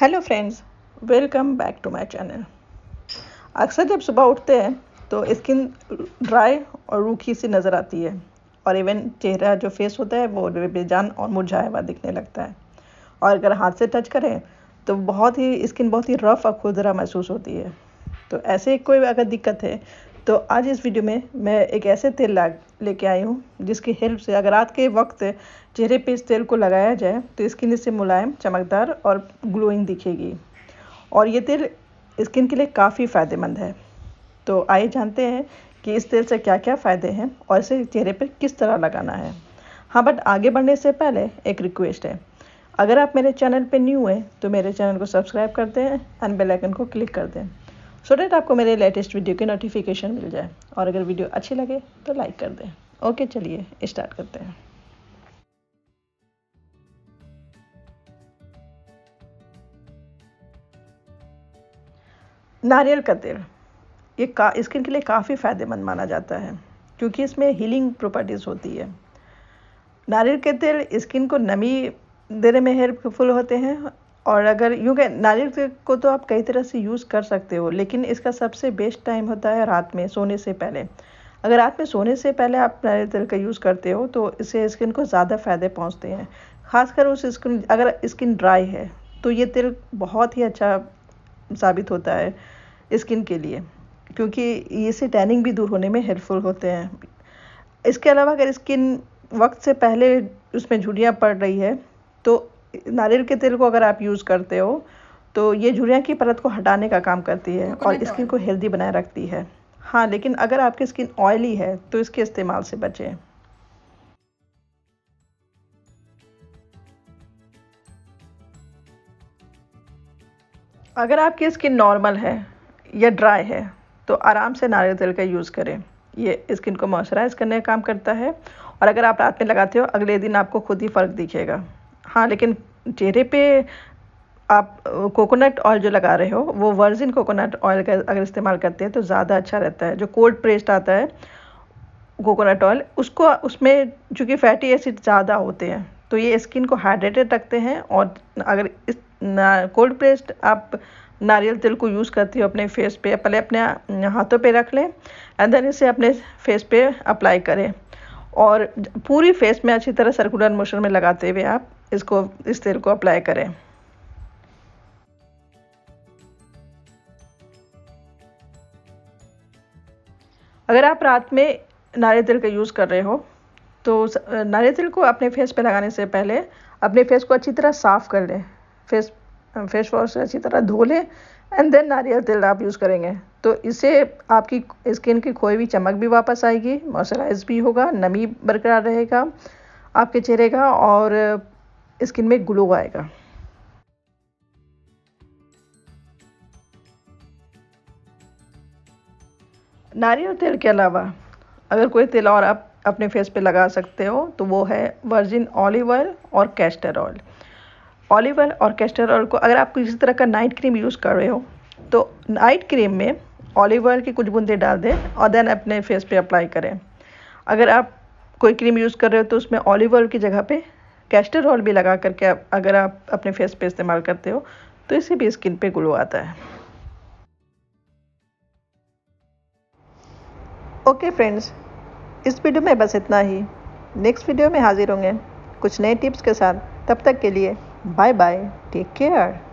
hello friends welcome back to my channel अक्सर जब सुबह उठते हैं तो स्किन ड्राई और रूखी सी नज़र आती है और इवन चेहरा जो फेस होता है वो बेजान और मुरझाया हुआ दिखने लगता है और अगर हाथ से टच करें तो बहुत ही स्किन बहुत ही रफ और खुदरा महसूस होती है तो ऐसे कोई अगर दिक्कत है तो आज इस वीडियो में मैं एक ऐसे तेल ला लेके आई हूँ जिसकी हेल्प से अगर रात के वक्त चेहरे पे इस तेल को लगाया जाए तो स्किन इससे मुलायम चमकदार और ग्लोइंग दिखेगी और ये तेल स्किन के लिए काफ़ी फ़ायदेमंद है तो आइए जानते हैं कि इस तेल से क्या क्या फ़ायदे हैं और इसे चेहरे पर किस तरह लगाना है हाँ बट आगे बढ़ने से पहले एक रिक्वेस्ट है अगर आप मेरे चैनल पर न्यू हैं तो मेरे चैनल को सब्सक्राइब कर दें एंड बेल आइकन को क्लिक कर दें सो डेट आपको मेरे लेटेस्ट वीडियो के नोटिफिकेशन मिल जाए और अगर वीडियो अच्छी लगे तो लाइक कर दें ओके चलिए स्टार्ट करते हैं नारियल का तेल ये का स्किन के लिए काफ़ी फ़ायदेमंद माना जाता है क्योंकि इसमें हीलिंग प्रॉपर्टीज़ होती है नारियल के तेल स्किन को नमी देने में हेल्पफुल होते हैं और अगर यूँ कह नारियल को तो आप कई तरह से यूज़ कर सकते हो लेकिन इसका सबसे बेस्ट टाइम होता है रात में सोने से पहले अगर रात में सोने से पहले आप नारियल तेल का यूज़ करते हो तो इससे स्किन को ज़्यादा फ़ायदे पहुँचते हैं खासकर उस स्किन अगर स्किन ड्राई है तो ये तेल बहुत ही अच्छा साबित होता है स्किन के लिए क्योंकि इससे टैनिंग भी दूर होने में हेल्पफुल होते हैं इसके अलावा अगर स्किन वक्त से पहले उसमें झुड़ियाँ पड़ रही है तो नारियल के तेल को अगर आप यूज़ करते हो तो ये झुरियाँ की परत को हटाने का काम करती है और स्किन को हेल्दी बनाए रखती है हाँ लेकिन अगर आपकी स्किन ऑयली है तो इसके इस्तेमाल से बचें अगर आपकी स्किन नॉर्मल है या ड्राई है तो आराम से नारियल तेल का यूज़ करें ये स्किन को मॉइस्चराइज करने का काम करता है और अगर आप रात में लगाते हो अगले दिन आपको खुद ही फ़र्क दिखेगा हाँ लेकिन चेहरे पे आप कोकोनट ऑयल जो लगा रहे हो वो वर्जिन कोकोनट ऑयल का अगर इस्तेमाल करते हैं तो ज़्यादा अच्छा रहता है जो कोल्ड प्रेस्ड आता है कोकोनट ऑयल उसको उसमें चूँकि फैटी एसिड ज़्यादा होते हैं तो ये स्किन को हाइड्रेटेड रखते हैं और अगर इस कोल्ड प्रेस्ड आप नारियल तेल को यूज़ करती हो अपने फेस पे पहले अपने हाथों पे रख लें एंड देन इसे अपने फेस पे अप्लाई करें और पूरी फेस में अच्छी तरह सर्कुलर मोशन में लगाते हुए आप इसको इस तेल को अप्लाई करें अगर आप रात में नारियल तेल का यूज़ कर रहे हो तो नारियल तेल को अपने फेस पे लगाने से पहले अपने फेस को अच्छी तरह साफ़ कर लें फेस फेस वॉश से अच्छी तरह धो लें एंड देन नारियल तेल आप यूज़ करेंगे तो इससे आपकी स्किन की खोई हुई चमक भी वापस आएगी मॉइस्चराइज भी होगा नमी बरकरार रहेगा आपके चेहरे का और स्किन में ग्लो आएगा नारियल तेल के अलावा अगर कोई तेल और आप अपने फेस पे लगा सकते हो तो वो है वर्जिन ऑलिव ऑयल और कैस्टर ऑयल ऑलिव ऑयल और कैस्टर ऑयल को अगर आप किसी तरह का नाइट क्रीम यूज़ कर रहे हो तो नाइट क्रीम में ऑलिव ऑयल की कुछ बूंदे डाल दें और देन अपने फेस पे अप्लाई करें अगर आप कोई क्रीम यूज़ कर रहे हो तो उसमें ऑलिव ऑयल की जगह पे कैस्टर ऑयल भी लगा करके अगर आप अपने फेस पे इस्तेमाल करते हो तो इससे भी स्किन पे ग्लो आता है ओके फ्रेंड्स इस वीडियो में बस इतना ही नेक्स्ट वीडियो में हाजिर होंगे कुछ नए टिप्स के साथ तब तक के लिए बाय बाय टेक केयर